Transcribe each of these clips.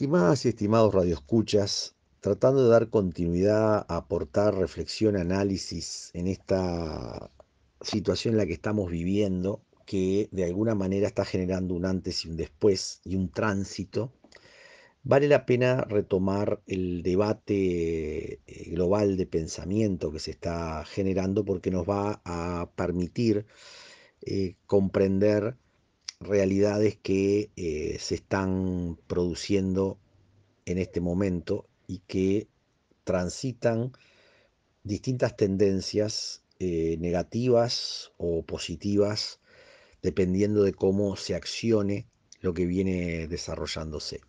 Estimadas y estimados radioescuchas, tratando de dar continuidad, aportar reflexión, análisis en esta situación en la que estamos viviendo, que de alguna manera está generando un antes y un después y un tránsito, vale la pena retomar el debate eh, global de pensamiento que se está generando porque nos va a permitir eh, comprender realidades que eh, se están produciendo en este momento y que transitan distintas tendencias eh, negativas o positivas dependiendo de cómo se accione lo que viene desarrollándose.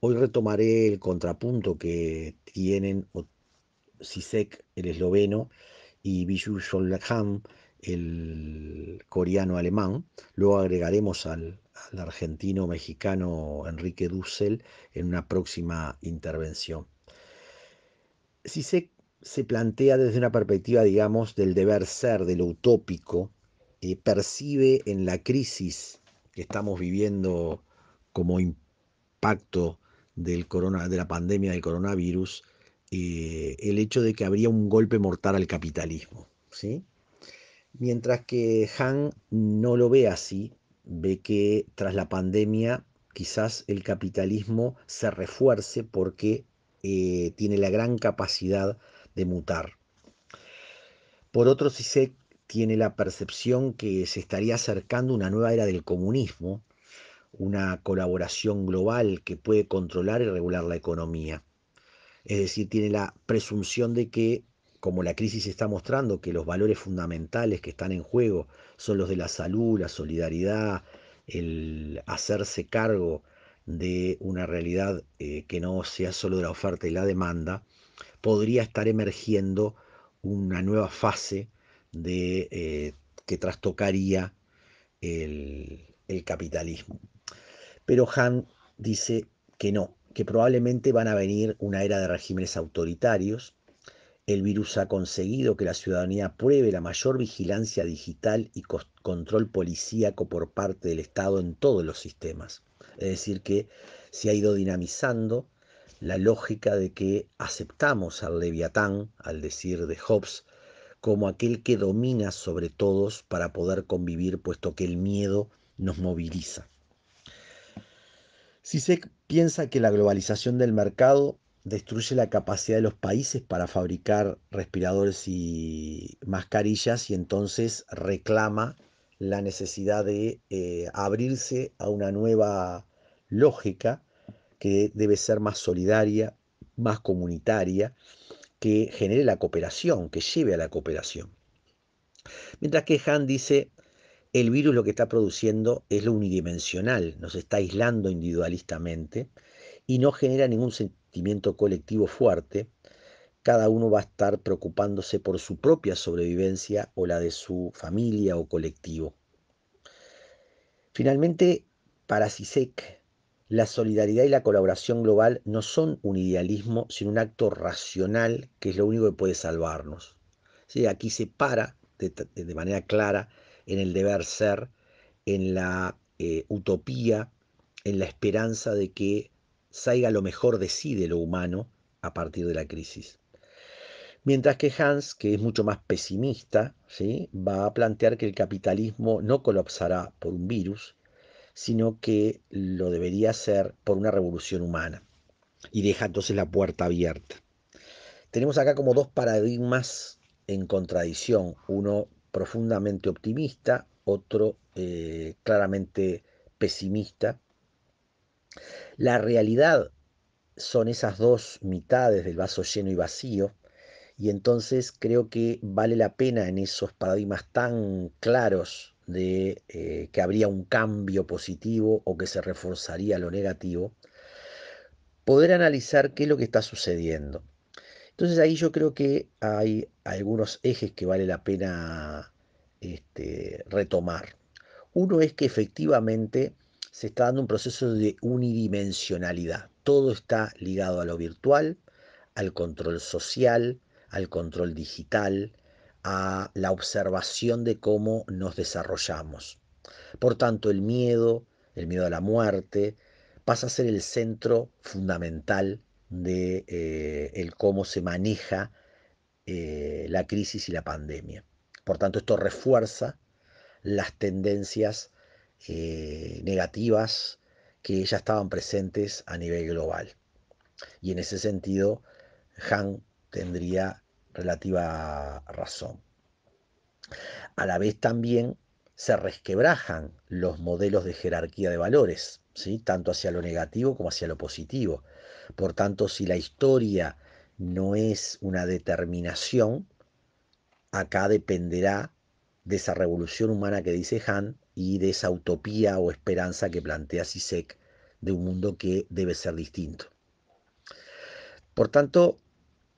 Hoy retomaré el contrapunto que tienen Sisek, el esloveno, y Biju el coreano-alemán. Luego agregaremos al, argentino-mexicano Enrique Dussel en una próxima intervención. Si se, plantea desde una perspectiva, digamos, del deber ser, de lo utópico, eh, percibe en la crisis que estamos viviendo como impacto del de la pandemia del coronavirus, eh, el hecho de que habría un golpe mortal al capitalismo. ¿sí? mientras que Han no lo ve así, ve que tras la pandemia quizás el capitalismo se refuerce porque eh, tiene la gran capacidad de mutar. Por otro, se tiene la percepción que se estaría acercando una nueva era del comunismo, una colaboración global que puede controlar y regular la economía. Es decir, tiene la presunción de que como la crisis está mostrando que los valores fundamentales que están en juego son los de la salud, la solidaridad, el hacerse cargo de una realidad eh, que no sea solo de la oferta y la demanda, podría estar emergiendo una nueva fase eh, que trastocaría el, el capitalismo. Pero Han dice que no, que probablemente van a venir una era de regímenes autoritarios el virus ha conseguido que la ciudadanía apruebe la mayor vigilancia digital y control policíaco por parte del Estado en todos los sistemas. Es decir, que se ha ido dinamizando la lógica de que aceptamos al leviatán, al decir de Hobbes, como aquel que domina sobre todos para poder convivir, puesto que el miedo nos moviliza. Si se piensa que la globalización del mercado destruye la capacidad de los países para fabricar respiradores y mascarillas y entonces reclama la necesidad de eh, abrirse a una nueva lógica que debe ser más solidaria, más comunitaria, que genere la cooperación, que lleve a la cooperación. Mientras que Han dice, el virus lo que está produciendo es lo unidimensional, nos está aislando individualistamente, y no genera ningún sentimiento colectivo fuerte, cada uno va a estar preocupándose por su propia sobrevivencia o la de su familia o colectivo. Finalmente, para Sisek, la solidaridad y la colaboración global no son un idealismo, sino un acto racional que es lo único que puede salvarnos. ¿Sí? Aquí se para de, manera clara en el deber ser, en la eh, utopía, en la esperanza de que saiga lo mejor de sí de lo humano a partir de la crisis. Mientras que Hans, que es mucho más pesimista, ¿sí? va a plantear que el capitalismo no colapsará por un virus, sino que lo debería hacer por una revolución humana. Y deja entonces la puerta abierta. Tenemos acá como dos paradigmas en contradicción, uno profundamente optimista, otro eh, claramente pesimista, la realidad son esas dos mitades del vaso lleno y vacío, y entonces creo que vale la pena en esos paradigmas tan claros de eh, que habría un cambio positivo o que se reforzaría lo negativo, poder analizar qué es lo que está sucediendo. Entonces ahí yo creo que hay algunos ejes que vale la pena este, retomar. Uno es que efectivamente se está dando un proceso de unidimensionalidad. Todo está ligado a lo virtual, al control social, al control digital, a la observación de cómo nos desarrollamos. Por tanto, el miedo, el miedo a la muerte, pasa a ser el centro fundamental de eh, el cómo se maneja eh, la crisis y la pandemia. Por tanto, esto refuerza las tendencias eh, negativas que ya estaban presentes a nivel global. Y en ese sentido, Han tendría relativa razón. A la vez también se resquebrajan los modelos de jerarquía de valores, ¿sí? tanto hacia lo negativo como hacia lo positivo. Por tanto, si la historia no es una determinación, acá dependerá de esa revolución humana que dice Han, y de esa utopía o esperanza que plantea Sisek de un mundo que debe ser distinto. Por tanto,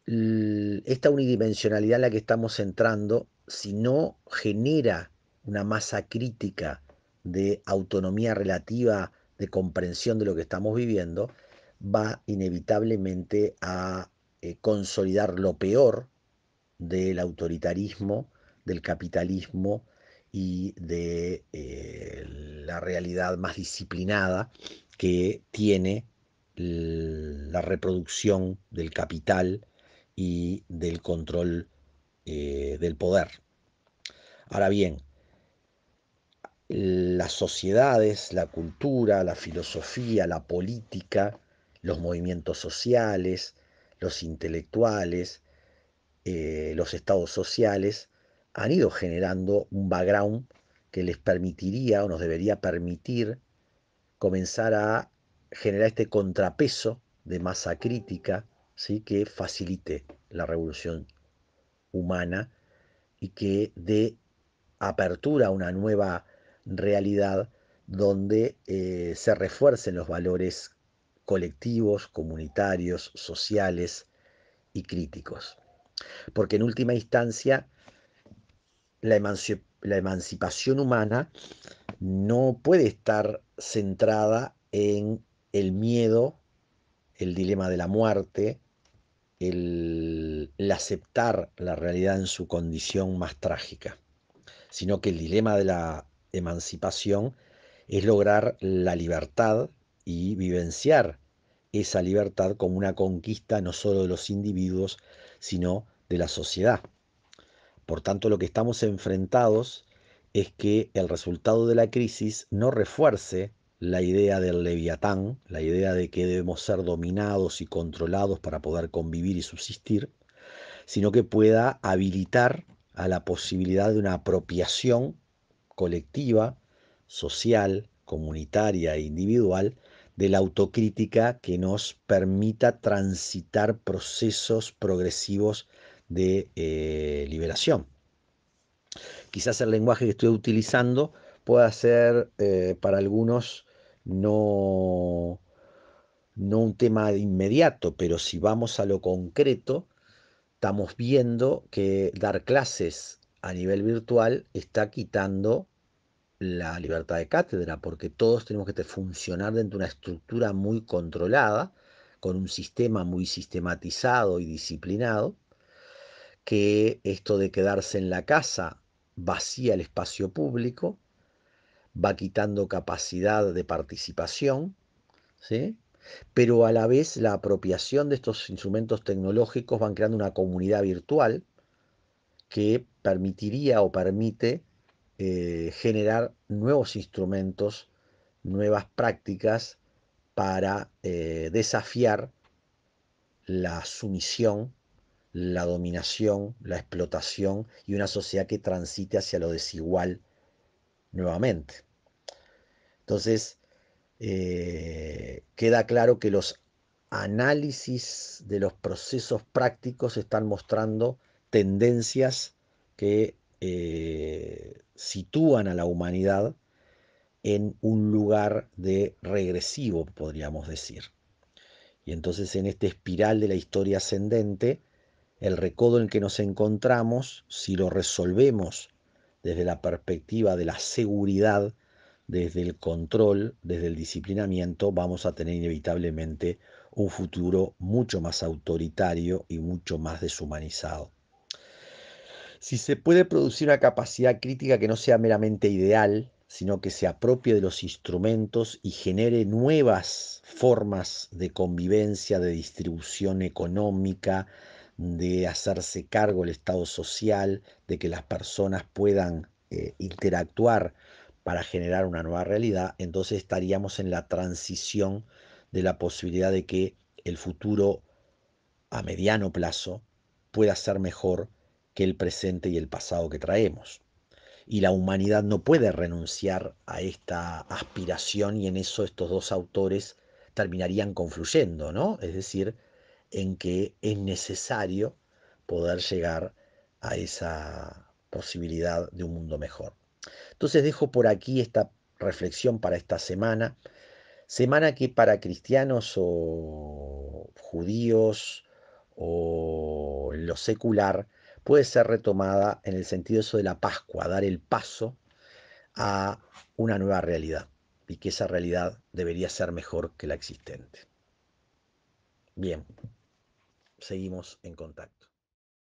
esta unidimensionalidad en la que estamos entrando, si no genera una masa crítica de autonomía relativa, de comprensión de lo que estamos viviendo, va inevitablemente a eh, consolidar lo peor del autoritarismo, del capitalismo y de eh, la realidad más disciplinada que tiene la reproducción del capital y del control eh, del poder. Ahora bien, las sociedades, la cultura, la filosofía, la política, los movimientos sociales, los intelectuales, eh, los estados sociales, han ido generando un background que les permitiría o nos debería permitir comenzar a generar este contrapeso de masa crítica ¿sí? que facilite la revolución humana y que dé apertura a una nueva realidad donde eh, se refuercen los valores colectivos, comunitarios, sociales y críticos. Porque en última instancia, la, emancipación humana no puede estar centrada en el miedo, el dilema de la muerte, el, el, aceptar la realidad en su condición más trágica, sino que el dilema de la emancipación es lograr la libertad y vivenciar esa libertad como una conquista no solo de los individuos, sino de la sociedad. Por tanto, lo que estamos enfrentados es que el resultado de la crisis no refuerce la idea del leviatán, la idea de que debemos ser dominados y controlados para poder convivir y subsistir, sino que pueda habilitar a la posibilidad de una apropiación colectiva, social, comunitaria e individual de la autocrítica que nos permita transitar procesos progresivos de eh, liberación. Quizás el lenguaje que estoy utilizando pueda ser eh, para algunos no, no un tema inmediato, pero si vamos a lo concreto, estamos viendo que dar clases a nivel virtual está quitando la libertad de cátedra, porque todos tenemos que funcionar dentro de una estructura muy controlada, con un sistema muy sistematizado y disciplinado, que esto de quedarse en la casa vacía el espacio público, va quitando capacidad de participación, ¿sí? pero a la vez la apropiación de estos instrumentos tecnológicos van creando una comunidad virtual que permitiría o permite eh, generar nuevos instrumentos, nuevas prácticas para eh, desafiar la sumisión la dominación, la explotación y una sociedad que transite hacia lo desigual nuevamente. Entonces, eh, queda claro que los análisis de los procesos prácticos están mostrando tendencias que eh, sitúan a la humanidad en un lugar de regresivo, podríamos decir. Y entonces en esta espiral de la historia ascendente, el recodo en el que nos encontramos, si lo resolvemos desde la perspectiva de la seguridad, desde el control, desde el disciplinamiento, vamos a tener inevitablemente un futuro mucho más autoritario y mucho más deshumanizado. Si se puede producir una capacidad crítica que no sea meramente ideal, sino que se apropie de los instrumentos y genere nuevas formas de convivencia, de distribución económica, de hacerse cargo el Estado social, de que las personas puedan eh, interactuar para generar una nueva realidad, entonces estaríamos en la transición de la posibilidad de que el futuro a mediano plazo pueda ser mejor que el presente y el pasado que traemos. Y la humanidad no puede renunciar a esta aspiración y en eso estos dos autores terminarían confluyendo, ¿no? Es decir, en que es necesario poder llegar a esa posibilidad de un mundo mejor. Entonces dejo por aquí esta reflexión para esta semana, semana que para cristianos o judíos o lo secular puede ser retomada en el sentido eso de la Pascua, dar el paso a una nueva realidad y que esa realidad debería ser mejor que la existente. Bien, seguimos en contacto.